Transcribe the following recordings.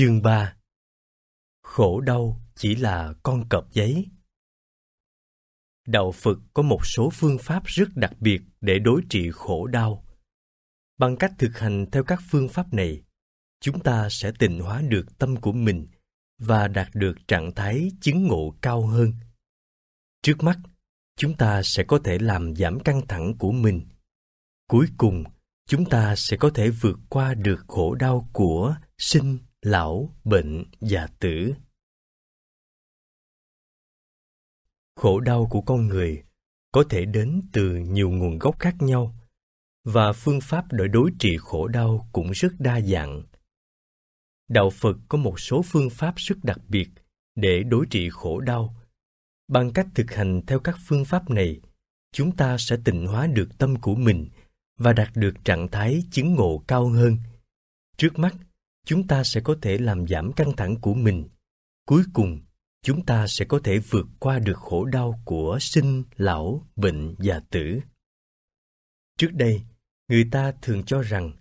Chương 3 Khổ đau chỉ là con cọp giấy Đạo Phật có một số phương pháp rất đặc biệt để đối trị khổ đau. Bằng cách thực hành theo các phương pháp này, chúng ta sẽ tịnh hóa được tâm của mình và đạt được trạng thái chứng ngộ cao hơn. Trước mắt, chúng ta sẽ có thể làm giảm căng thẳng của mình. Cuối cùng, chúng ta sẽ có thể vượt qua được khổ đau của sinh lão, bệnh, và tử. Khổ đau của con người có thể đến từ nhiều nguồn gốc khác nhau và phương pháp đối đối trị khổ đau cũng rất đa dạng. Đạo Phật có một số phương pháp rất đặc biệt để đối trị khổ đau. Bằng cách thực hành theo các phương pháp này, chúng ta sẽ tịnh hóa được tâm của mình và đạt được trạng thái chứng ngộ cao hơn. Trước mắt, chúng ta sẽ có thể làm giảm căng thẳng của mình cuối cùng chúng ta sẽ có thể vượt qua được khổ đau của sinh lão bệnh và tử trước đây người ta thường cho rằng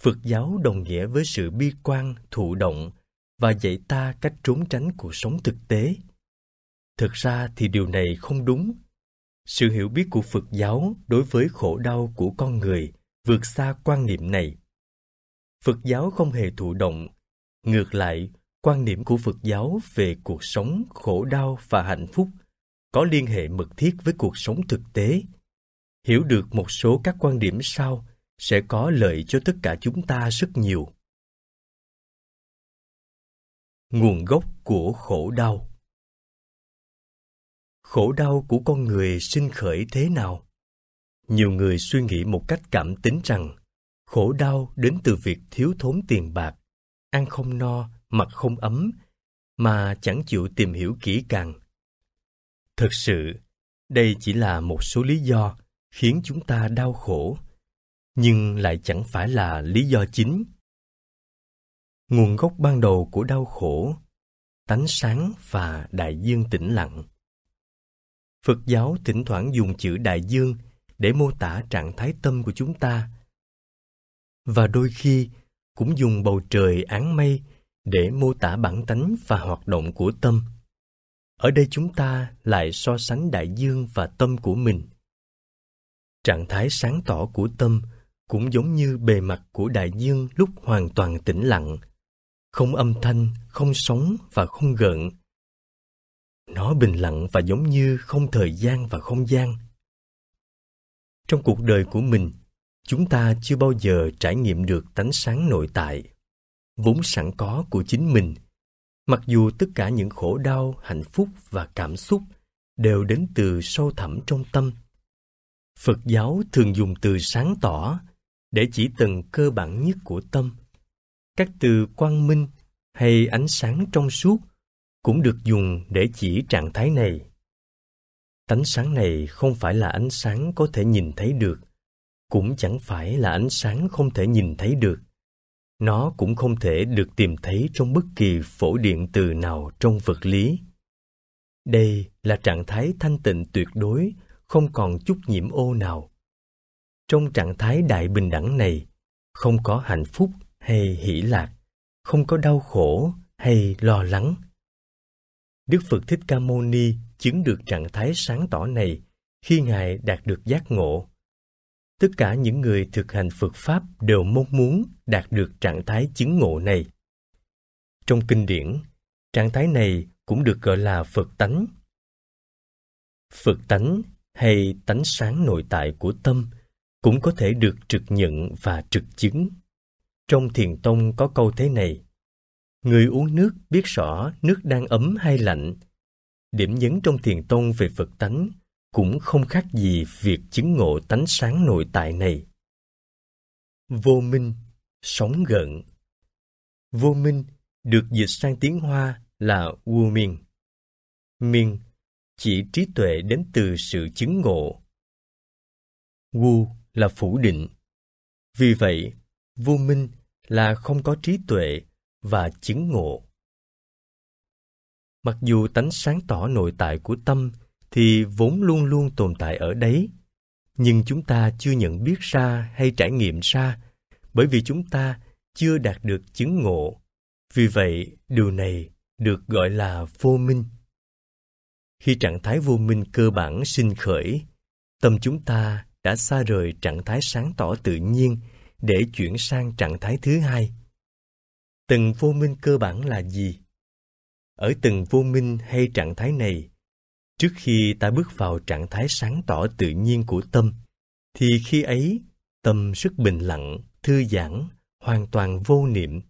phật giáo đồng nghĩa với sự bi quan thụ động và dạy ta cách trốn tránh cuộc sống thực tế thực ra thì điều này không đúng sự hiểu biết của phật giáo đối với khổ đau của con người vượt xa quan niệm này Phật giáo không hề thụ động. Ngược lại, quan điểm của Phật giáo về cuộc sống, khổ đau và hạnh phúc có liên hệ mật thiết với cuộc sống thực tế. Hiểu được một số các quan điểm sau sẽ có lợi cho tất cả chúng ta rất nhiều. Nguồn gốc của khổ đau Khổ đau của con người sinh khởi thế nào? Nhiều người suy nghĩ một cách cảm tính rằng khổ đau đến từ việc thiếu thốn tiền bạc, ăn không no, mặc không ấm, mà chẳng chịu tìm hiểu kỹ càng. Thực sự, đây chỉ là một số lý do khiến chúng ta đau khổ, nhưng lại chẳng phải là lý do chính. Nguồn gốc ban đầu của đau khổ, tánh sáng và đại dương tĩnh lặng. Phật giáo thỉnh thoảng dùng chữ đại dương để mô tả trạng thái tâm của chúng ta và đôi khi cũng dùng bầu trời áng mây để mô tả bản tánh và hoạt động của tâm. Ở đây chúng ta lại so sánh đại dương và tâm của mình. Trạng thái sáng tỏ của tâm cũng giống như bề mặt của đại dương lúc hoàn toàn tĩnh lặng, không âm thanh, không sóng và không gợn. Nó bình lặng và giống như không thời gian và không gian. Trong cuộc đời của mình, chúng ta chưa bao giờ trải nghiệm được tánh sáng nội tại vốn sẵn có của chính mình mặc dù tất cả những khổ đau hạnh phúc và cảm xúc đều đến từ sâu thẳm trong tâm phật giáo thường dùng từ sáng tỏ để chỉ tầng cơ bản nhất của tâm các từ quang minh hay ánh sáng trong suốt cũng được dùng để chỉ trạng thái này tánh sáng này không phải là ánh sáng có thể nhìn thấy được cũng chẳng phải là ánh sáng không thể nhìn thấy được. Nó cũng không thể được tìm thấy trong bất kỳ phổ điện từ nào trong vật lý. Đây là trạng thái thanh tịnh tuyệt đối, không còn chút nhiễm ô nào. Trong trạng thái đại bình đẳng này, không có hạnh phúc hay hỷ lạc, không có đau khổ hay lo lắng. Đức Phật Thích Ca Mâu Ni chứng được trạng thái sáng tỏ này khi Ngài đạt được giác ngộ tất cả những người thực hành Phật Pháp đều mong muốn đạt được trạng thái chứng ngộ này. Trong kinh điển, trạng thái này cũng được gọi là Phật tánh. Phật tánh hay tánh sáng nội tại của tâm cũng có thể được trực nhận và trực chứng. Trong thiền tông có câu thế này, Người uống nước biết rõ nước đang ấm hay lạnh. Điểm nhấn trong thiền tông về Phật tánh cũng không khác gì việc chứng ngộ tánh sáng nội tại này. Vô minh, sống gần Vô minh được dịch sang tiếng Hoa là vô minh. Minh chỉ trí tuệ đến từ sự chứng ngộ. Wu là phủ định. Vì vậy, vô minh là không có trí tuệ và chứng ngộ. Mặc dù tánh sáng tỏ nội tại của tâm thì vốn luôn luôn tồn tại ở đấy nhưng chúng ta chưa nhận biết ra hay trải nghiệm ra bởi vì chúng ta chưa đạt được chứng ngộ vì vậy điều này được gọi là vô minh khi trạng thái vô minh cơ bản sinh khởi tâm chúng ta đã xa rời trạng thái sáng tỏ tự nhiên để chuyển sang trạng thái thứ hai từng vô minh cơ bản là gì ở từng vô minh hay trạng thái này trước khi ta bước vào trạng thái sáng tỏ tự nhiên của tâm thì khi ấy tâm rất bình lặng thư giãn hoàn toàn vô niệm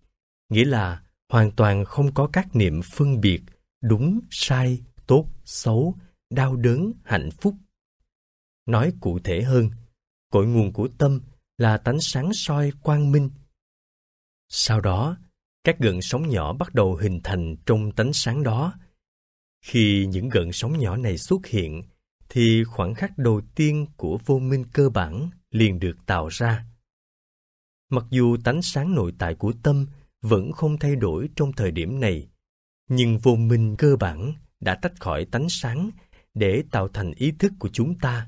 nghĩa là hoàn toàn không có các niệm phân biệt đúng sai tốt xấu đau đớn hạnh phúc nói cụ thể hơn cội nguồn của tâm là tánh sáng soi quang minh sau đó các gợn sóng nhỏ bắt đầu hình thành trong tánh sáng đó khi những gợn sóng nhỏ này xuất hiện, thì khoảng khắc đầu tiên của vô minh cơ bản liền được tạo ra. Mặc dù tánh sáng nội tại của tâm vẫn không thay đổi trong thời điểm này, nhưng vô minh cơ bản đã tách khỏi tánh sáng để tạo thành ý thức của chúng ta.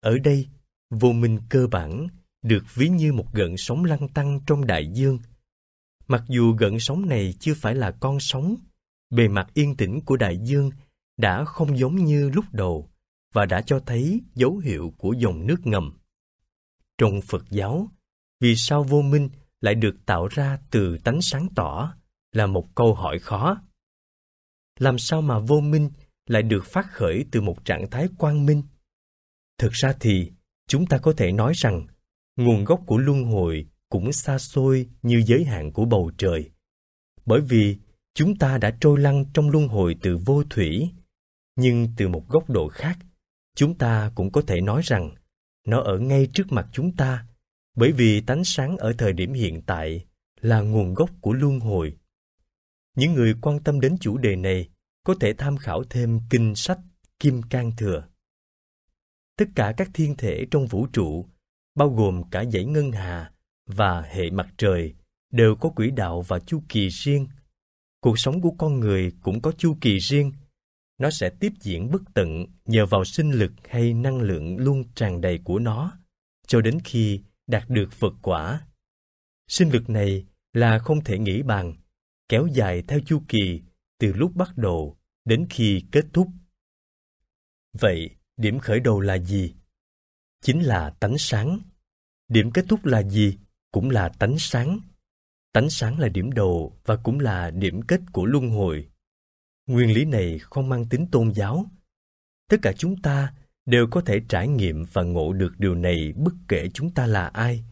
Ở đây, vô minh cơ bản được ví như một gợn sóng lăn tăn trong đại dương. Mặc dù gợn sóng này chưa phải là con sóng Bề mặt yên tĩnh của đại dương đã không giống như lúc đầu và đã cho thấy dấu hiệu của dòng nước ngầm. Trong Phật giáo, vì sao vô minh lại được tạo ra từ tánh sáng tỏ là một câu hỏi khó. Làm sao mà vô minh lại được phát khởi từ một trạng thái quang minh? Thực ra thì, chúng ta có thể nói rằng nguồn gốc của luân hồi cũng xa xôi như giới hạn của bầu trời. Bởi vì chúng ta đã trôi lăn trong luân hồi từ vô thủy nhưng từ một góc độ khác chúng ta cũng có thể nói rằng nó ở ngay trước mặt chúng ta bởi vì tánh sáng ở thời điểm hiện tại là nguồn gốc của luân hồi những người quan tâm đến chủ đề này có thể tham khảo thêm kinh sách kim cang thừa tất cả các thiên thể trong vũ trụ bao gồm cả dãy ngân hà và hệ mặt trời đều có quỹ đạo và chu kỳ riêng cuộc sống của con người cũng có chu kỳ riêng. Nó sẽ tiếp diễn bất tận nhờ vào sinh lực hay năng lượng luôn tràn đầy của nó, cho đến khi đạt được Phật quả. Sinh lực này là không thể nghĩ bàn, kéo dài theo chu kỳ từ lúc bắt đầu đến khi kết thúc. Vậy, điểm khởi đầu là gì? Chính là tánh sáng. Điểm kết thúc là gì? Cũng là tánh sáng tánh sáng là điểm đầu và cũng là điểm kết của luân hồi. Nguyên lý này không mang tính tôn giáo. Tất cả chúng ta đều có thể trải nghiệm và ngộ được điều này bất kể chúng ta là ai.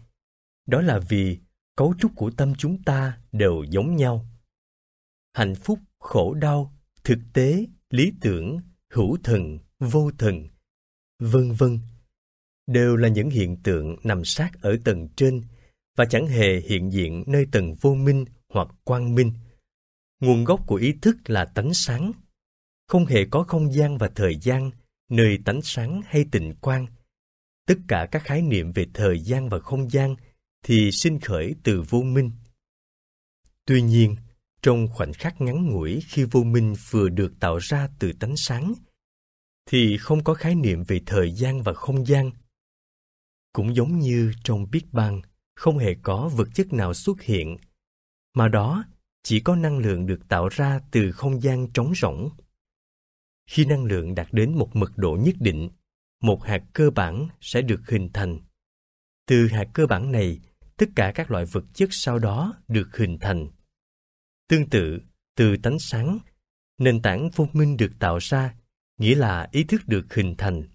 Đó là vì cấu trúc của tâm chúng ta đều giống nhau. Hạnh phúc, khổ đau, thực tế, lý tưởng, hữu thần, vô thần, vân vân đều là những hiện tượng nằm sát ở tầng trên và chẳng hề hiện diện nơi tầng vô minh hoặc quang minh. Nguồn gốc của ý thức là tánh sáng. Không hề có không gian và thời gian, nơi tánh sáng hay tịnh quang. Tất cả các khái niệm về thời gian và không gian thì sinh khởi từ vô minh. Tuy nhiên, trong khoảnh khắc ngắn ngủi khi vô minh vừa được tạo ra từ tánh sáng, thì không có khái niệm về thời gian và không gian. Cũng giống như trong Biết Bang, không hề có vật chất nào xuất hiện, mà đó chỉ có năng lượng được tạo ra từ không gian trống rỗng. Khi năng lượng đạt đến một mật độ nhất định, một hạt cơ bản sẽ được hình thành. Từ hạt cơ bản này, tất cả các loại vật chất sau đó được hình thành. Tương tự, từ tánh sáng, nền tảng vô minh được tạo ra, nghĩa là ý thức được hình thành.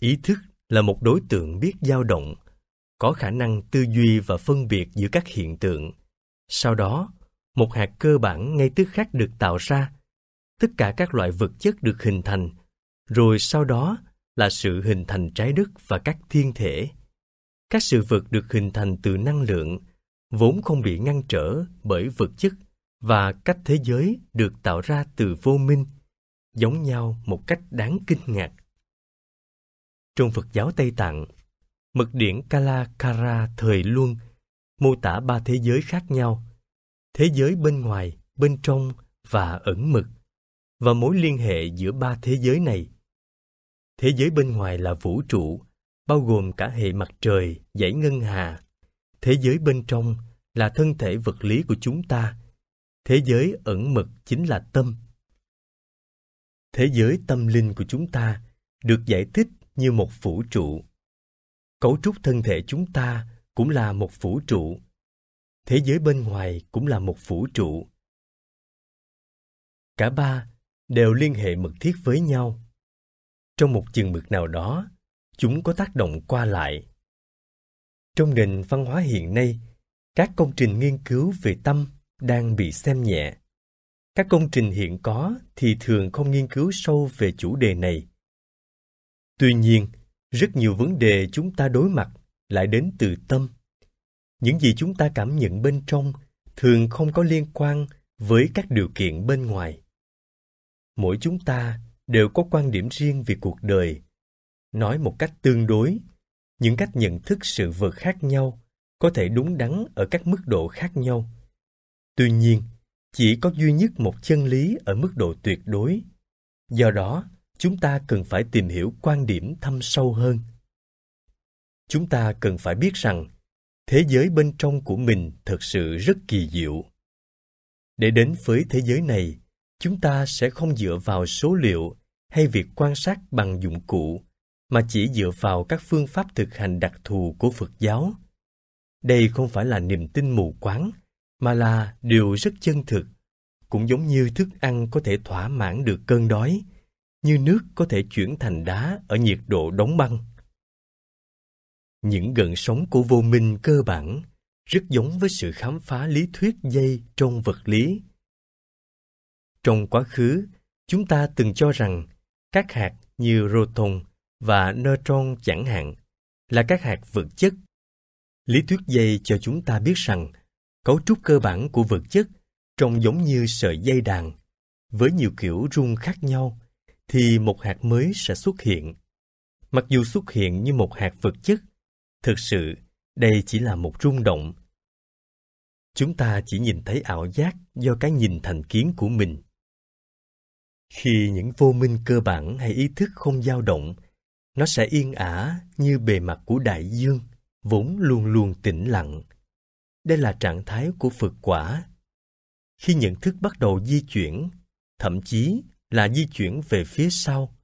Ý thức là một đối tượng biết dao động, có khả năng tư duy và phân biệt giữa các hiện tượng. Sau đó, một hạt cơ bản ngay tức khắc được tạo ra, tất cả các loại vật chất được hình thành, rồi sau đó là sự hình thành trái đất và các thiên thể. Các sự vật được hình thành từ năng lượng, vốn không bị ngăn trở bởi vật chất và cách thế giới được tạo ra từ vô minh, giống nhau một cách đáng kinh ngạc. Trong Phật giáo Tây Tạng, mực điển Kalakara thời Luân mô tả ba thế giới khác nhau, thế giới bên ngoài, bên trong và ẩn mực, và mối liên hệ giữa ba thế giới này. Thế giới bên ngoài là vũ trụ, bao gồm cả hệ mặt trời, dãy ngân hà. Thế giới bên trong là thân thể vật lý của chúng ta. Thế giới ẩn mật chính là tâm. Thế giới tâm linh của chúng ta được giải thích như một vũ trụ cấu trúc thân thể chúng ta cũng là một vũ trụ thế giới bên ngoài cũng là một vũ trụ cả ba đều liên hệ mật thiết với nhau trong một chừng mực nào đó chúng có tác động qua lại trong nền văn hóa hiện nay các công trình nghiên cứu về tâm đang bị xem nhẹ các công trình hiện có thì thường không nghiên cứu sâu về chủ đề này tuy nhiên rất nhiều vấn đề chúng ta đối mặt lại đến từ tâm những gì chúng ta cảm nhận bên trong thường không có liên quan với các điều kiện bên ngoài mỗi chúng ta đều có quan điểm riêng về cuộc đời nói một cách tương đối những cách nhận thức sự vật khác nhau có thể đúng đắn ở các mức độ khác nhau tuy nhiên chỉ có duy nhất một chân lý ở mức độ tuyệt đối do đó chúng ta cần phải tìm hiểu quan điểm thâm sâu hơn chúng ta cần phải biết rằng thế giới bên trong của mình thật sự rất kỳ diệu để đến với thế giới này chúng ta sẽ không dựa vào số liệu hay việc quan sát bằng dụng cụ mà chỉ dựa vào các phương pháp thực hành đặc thù của phật giáo đây không phải là niềm tin mù quáng mà là điều rất chân thực cũng giống như thức ăn có thể thỏa mãn được cơn đói như nước có thể chuyển thành đá ở nhiệt độ đóng băng. Những gần sống của vô minh cơ bản rất giống với sự khám phá lý thuyết dây trong vật lý. Trong quá khứ, chúng ta từng cho rằng các hạt như proton và neutron chẳng hạn là các hạt vật chất. Lý thuyết dây cho chúng ta biết rằng cấu trúc cơ bản của vật chất trông giống như sợi dây đàn với nhiều kiểu rung khác nhau thì một hạt mới sẽ xuất hiện. Mặc dù xuất hiện như một hạt vật chất, thực sự đây chỉ là một rung động. Chúng ta chỉ nhìn thấy ảo giác do cái nhìn thành kiến của mình. Khi những vô minh cơ bản hay ý thức không dao động, nó sẽ yên ả như bề mặt của đại dương, vốn luôn luôn tĩnh lặng. Đây là trạng thái của Phật quả. Khi nhận thức bắt đầu di chuyển, thậm chí là di chuyển về phía sau.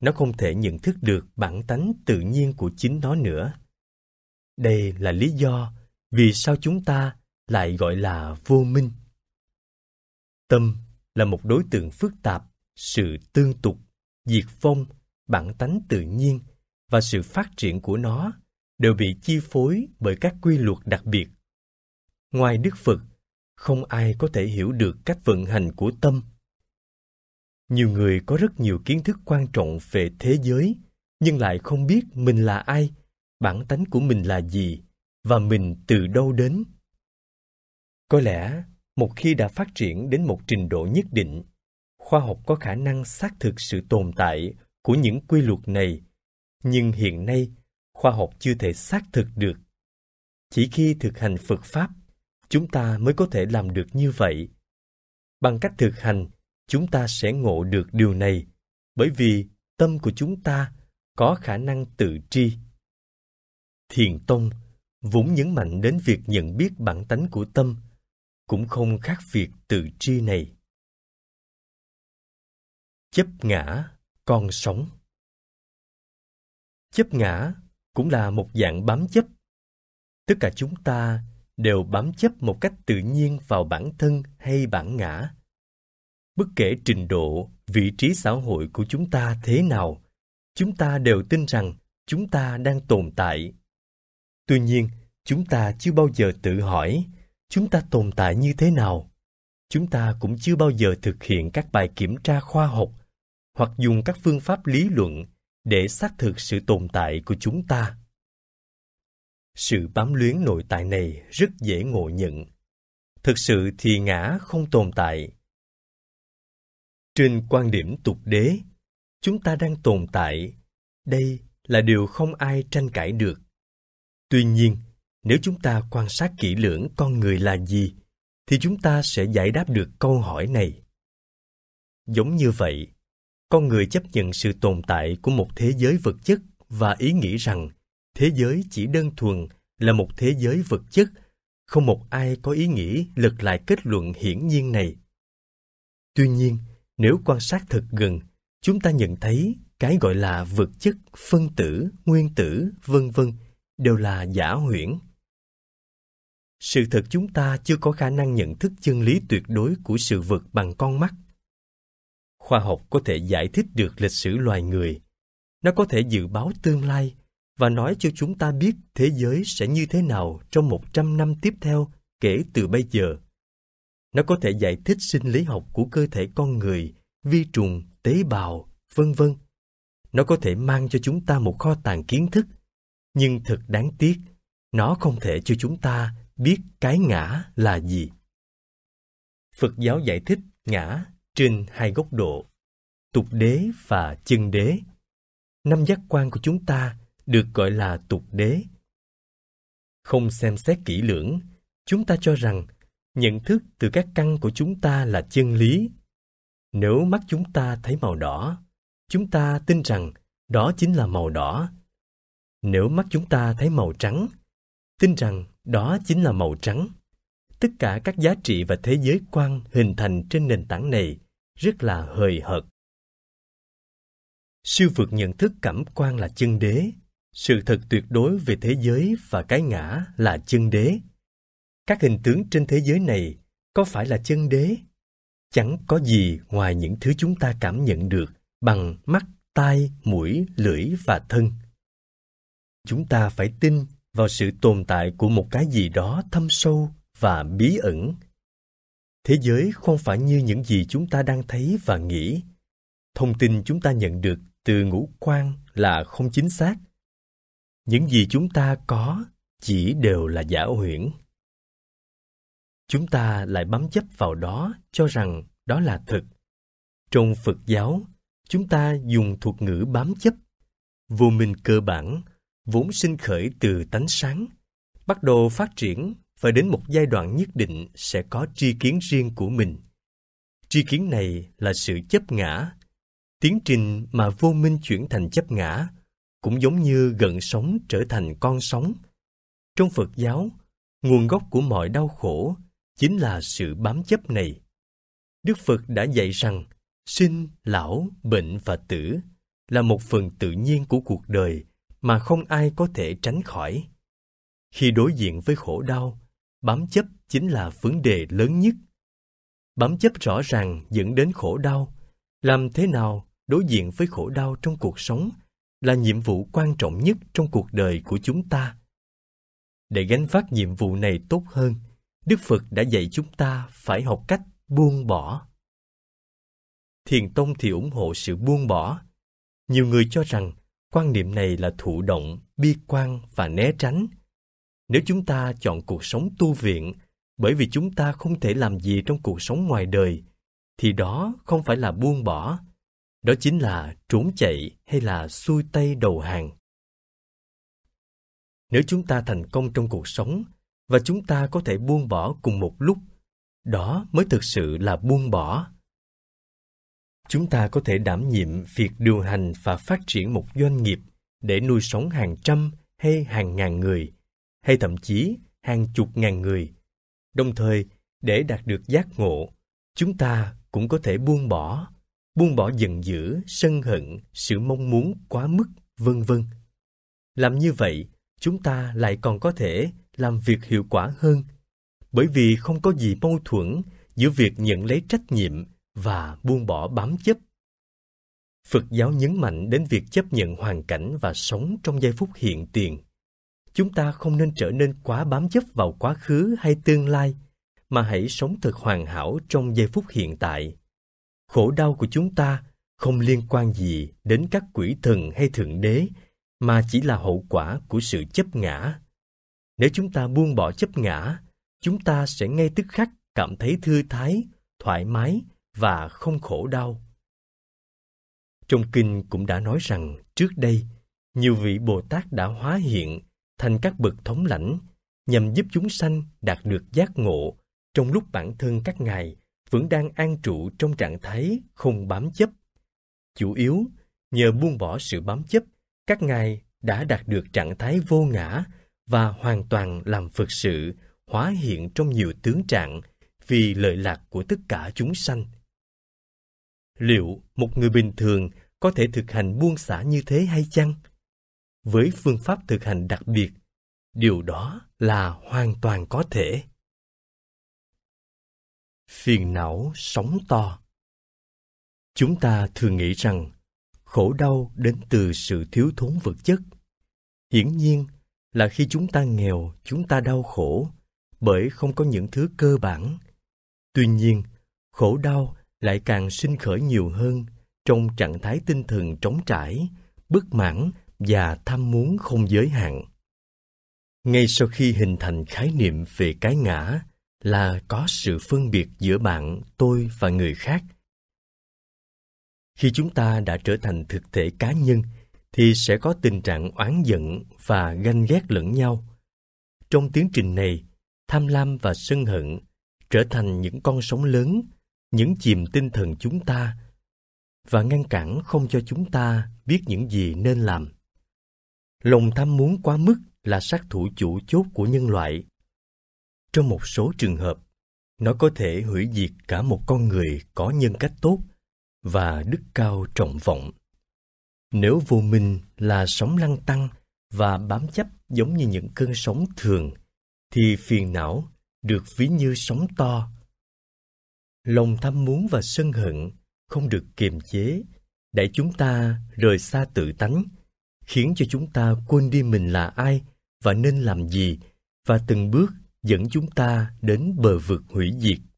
Nó không thể nhận thức được bản tánh tự nhiên của chính nó nữa. Đây là lý do vì sao chúng ta lại gọi là vô minh. Tâm là một đối tượng phức tạp, sự tương tục, diệt vong, bản tánh tự nhiên và sự phát triển của nó đều bị chi phối bởi các quy luật đặc biệt. Ngoài Đức Phật, không ai có thể hiểu được cách vận hành của tâm nhiều người có rất nhiều kiến thức quan trọng về thế giới nhưng lại không biết mình là ai bản tánh của mình là gì và mình từ đâu đến có lẽ một khi đã phát triển đến một trình độ nhất định khoa học có khả năng xác thực sự tồn tại của những quy luật này nhưng hiện nay khoa học chưa thể xác thực được chỉ khi thực hành phật pháp chúng ta mới có thể làm được như vậy bằng cách thực hành chúng ta sẽ ngộ được điều này bởi vì tâm của chúng ta có khả năng tự tri. Thiền Tông vốn nhấn mạnh đến việc nhận biết bản tánh của tâm cũng không khác việc tự tri này. Chấp ngã, con sống Chấp ngã cũng là một dạng bám chấp. Tất cả chúng ta đều bám chấp một cách tự nhiên vào bản thân hay bản ngã bất kể trình độ vị trí xã hội của chúng ta thế nào chúng ta đều tin rằng chúng ta đang tồn tại tuy nhiên chúng ta chưa bao giờ tự hỏi chúng ta tồn tại như thế nào chúng ta cũng chưa bao giờ thực hiện các bài kiểm tra khoa học hoặc dùng các phương pháp lý luận để xác thực sự tồn tại của chúng ta sự bám luyến nội tại này rất dễ ngộ nhận thực sự thì ngã không tồn tại trên quan điểm tục đế chúng ta đang tồn tại đây là điều không ai tranh cãi được tuy nhiên nếu chúng ta quan sát kỹ lưỡng con người là gì thì chúng ta sẽ giải đáp được câu hỏi này giống như vậy con người chấp nhận sự tồn tại của một thế giới vật chất và ý nghĩ rằng thế giới chỉ đơn thuần là một thế giới vật chất không một ai có ý nghĩ lật lại kết luận hiển nhiên này tuy nhiên nếu quan sát thật gần, chúng ta nhận thấy cái gọi là vật chất, phân tử, nguyên tử, vân vân đều là giả huyễn. Sự thật chúng ta chưa có khả năng nhận thức chân lý tuyệt đối của sự vật bằng con mắt. Khoa học có thể giải thích được lịch sử loài người. Nó có thể dự báo tương lai và nói cho chúng ta biết thế giới sẽ như thế nào trong 100 năm tiếp theo kể từ bây giờ. Nó có thể giải thích sinh lý học của cơ thể con người, vi trùng, tế bào, vân vân. Nó có thể mang cho chúng ta một kho tàng kiến thức, nhưng thật đáng tiếc, nó không thể cho chúng ta biết cái ngã là gì. Phật giáo giải thích ngã trên hai góc độ, tục đế và chân đế. Năm giác quan của chúng ta được gọi là tục đế. Không xem xét kỹ lưỡng, chúng ta cho rằng nhận thức từ các căn của chúng ta là chân lý nếu mắt chúng ta thấy màu đỏ chúng ta tin rằng đó chính là màu đỏ nếu mắt chúng ta thấy màu trắng tin rằng đó chính là màu trắng tất cả các giá trị và thế giới quan hình thành trên nền tảng này rất là hời hợt siêu vượt nhận thức cảm quan là chân đế sự thật tuyệt đối về thế giới và cái ngã là chân đế các hình tướng trên thế giới này có phải là chân đế? Chẳng có gì ngoài những thứ chúng ta cảm nhận được bằng mắt, tai, mũi, lưỡi và thân. Chúng ta phải tin vào sự tồn tại của một cái gì đó thâm sâu và bí ẩn. Thế giới không phải như những gì chúng ta đang thấy và nghĩ. Thông tin chúng ta nhận được từ ngũ quan là không chính xác. Những gì chúng ta có chỉ đều là giả huyễn chúng ta lại bám chấp vào đó cho rằng đó là thực Trong Phật giáo, chúng ta dùng thuật ngữ bám chấp. Vô minh cơ bản, vốn sinh khởi từ tánh sáng, bắt đầu phát triển và đến một giai đoạn nhất định sẽ có tri kiến riêng của mình. Tri kiến này là sự chấp ngã. Tiến trình mà vô minh chuyển thành chấp ngã cũng giống như gần sống trở thành con sống. Trong Phật giáo, nguồn gốc của mọi đau khổ chính là sự bám chấp này. Đức Phật đã dạy rằng sinh, lão, bệnh và tử là một phần tự nhiên của cuộc đời mà không ai có thể tránh khỏi. Khi đối diện với khổ đau, bám chấp chính là vấn đề lớn nhất. Bám chấp rõ ràng dẫn đến khổ đau. Làm thế nào đối diện với khổ đau trong cuộc sống là nhiệm vụ quan trọng nhất trong cuộc đời của chúng ta. Để gánh vác nhiệm vụ này tốt hơn, Đức Phật đã dạy chúng ta phải học cách buông bỏ. Thiền Tông thì ủng hộ sự buông bỏ. Nhiều người cho rằng quan niệm này là thụ động, bi quan và né tránh. Nếu chúng ta chọn cuộc sống tu viện bởi vì chúng ta không thể làm gì trong cuộc sống ngoài đời, thì đó không phải là buông bỏ, đó chính là trốn chạy hay là xuôi tay đầu hàng. Nếu chúng ta thành công trong cuộc sống và chúng ta có thể buông bỏ cùng một lúc đó mới thực sự là buông bỏ chúng ta có thể đảm nhiệm việc điều hành và phát triển một doanh nghiệp để nuôi sống hàng trăm hay hàng ngàn người hay thậm chí hàng chục ngàn người đồng thời để đạt được giác ngộ chúng ta cũng có thể buông bỏ buông bỏ giận dữ sân hận sự mong muốn quá mức vân vân làm như vậy chúng ta lại còn có thể làm việc hiệu quả hơn bởi vì không có gì mâu thuẫn giữa việc nhận lấy trách nhiệm và buông bỏ bám chấp phật giáo nhấn mạnh đến việc chấp nhận hoàn cảnh và sống trong giây phút hiện tiền chúng ta không nên trở nên quá bám chấp vào quá khứ hay tương lai mà hãy sống thật hoàn hảo trong giây phút hiện tại khổ đau của chúng ta không liên quan gì đến các quỷ thần hay thượng đế mà chỉ là hậu quả của sự chấp ngã nếu chúng ta buông bỏ chấp ngã, chúng ta sẽ ngay tức khắc cảm thấy thư thái, thoải mái và không khổ đau. Trong kinh cũng đã nói rằng trước đây, nhiều vị Bồ Tát đã hóa hiện thành các bậc thống lãnh nhằm giúp chúng sanh đạt được giác ngộ trong lúc bản thân các ngài vẫn đang an trụ trong trạng thái không bám chấp. Chủ yếu, nhờ buông bỏ sự bám chấp, các ngài đã đạt được trạng thái vô ngã và hoàn toàn làm Phật sự hóa hiện trong nhiều tướng trạng vì lợi lạc của tất cả chúng sanh. Liệu một người bình thường có thể thực hành buông xả như thế hay chăng? Với phương pháp thực hành đặc biệt, điều đó là hoàn toàn có thể. Phiền não sóng to Chúng ta thường nghĩ rằng khổ đau đến từ sự thiếu thốn vật chất. Hiển nhiên là khi chúng ta nghèo, chúng ta đau khổ bởi không có những thứ cơ bản. Tuy nhiên, khổ đau lại càng sinh khởi nhiều hơn trong trạng thái tinh thần trống trải, bất mãn và tham muốn không giới hạn. Ngay sau khi hình thành khái niệm về cái ngã là có sự phân biệt giữa bạn, tôi và người khác. Khi chúng ta đã trở thành thực thể cá nhân thì sẽ có tình trạng oán giận và ganh ghét lẫn nhau. Trong tiến trình này, tham lam và sân hận trở thành những con sóng lớn, những chìm tinh thần chúng ta và ngăn cản không cho chúng ta biết những gì nên làm. Lòng tham muốn quá mức là sát thủ chủ chốt của nhân loại. Trong một số trường hợp, nó có thể hủy diệt cả một con người có nhân cách tốt và đức cao trọng vọng. Nếu vô minh là sóng lăng tăng và bám chấp giống như những cơn sóng thường, thì phiền não được ví như sóng to. Lòng tham muốn và sân hận không được kiềm chế, để chúng ta rời xa tự tánh, khiến cho chúng ta quên đi mình là ai và nên làm gì, và từng bước dẫn chúng ta đến bờ vực hủy diệt.